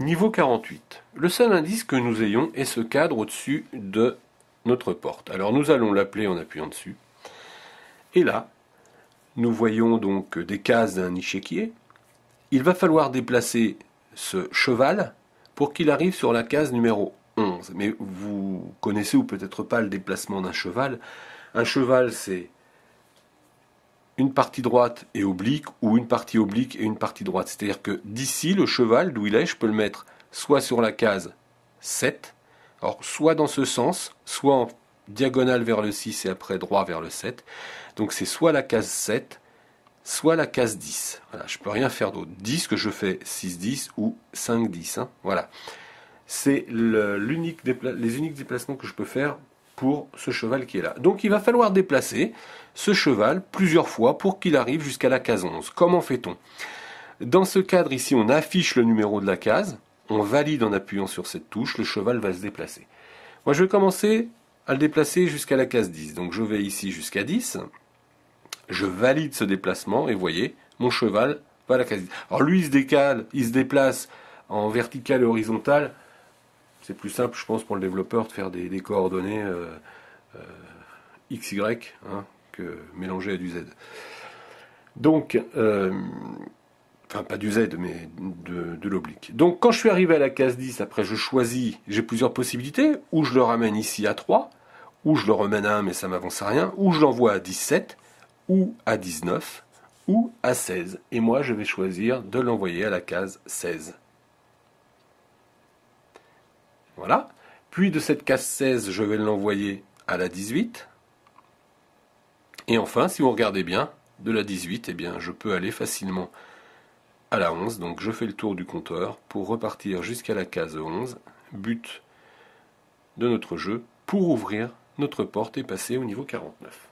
Niveau 48. Le seul indice que nous ayons est ce cadre au-dessus de notre porte. Alors nous allons l'appeler en appuyant dessus. Et là, nous voyons donc des cases d'un échiquier. Il va falloir déplacer ce cheval pour qu'il arrive sur la case numéro 11. Mais vous connaissez ou peut-être pas le déplacement d'un cheval. Un cheval, c'est une partie droite et oblique ou une partie oblique et une partie droite. C'est-à-dire que d'ici, le cheval, d'où il est, je peux le mettre soit sur la case 7, alors soit dans ce sens, soit en diagonale vers le 6 et après droit vers le 7. Donc c'est soit la case 7, soit la case 10. Voilà, je ne peux rien faire d'autre. 10 que je fais 6-10 ou 5-10. Hein. voilà. C'est les uniques déplacements que je peux faire ce cheval qui est là. Donc il va falloir déplacer ce cheval plusieurs fois pour qu'il arrive jusqu'à la case 11. Comment fait-on Dans ce cadre ici, on affiche le numéro de la case, on valide en appuyant sur cette touche, le cheval va se déplacer. Moi je vais commencer à le déplacer jusqu'à la case 10. Donc je vais ici jusqu'à 10, je valide ce déplacement et voyez, mon cheval va à la case 10. Alors lui il se décale, il se déplace en vertical et horizontal, c'est plus simple, je pense, pour le développeur de faire des, coordonnées euh, euh, XY hein, que mélanger à du Z. Donc, euh, enfin pas du Z, mais de, l'oblique. Donc quand je suis arrivé à la case 10, après je choisis, j'ai plusieurs possibilités, ou je le ramène ici à 3, ou je le remène à 1 mais ça m'avance à rien, ou je l'envoie à 17, ou à 19, ou à 16. Et moi je vais choisir de l'envoyer à la case 16. Voilà. Puis de cette case 16, je vais l'envoyer à la 18. Et enfin, si vous regardez bien, de la 18, eh bien, je peux aller facilement à la 11. Donc je fais le tour du compteur pour repartir jusqu'à la case 11, but de notre jeu, pour ouvrir notre porte et passer au niveau 49.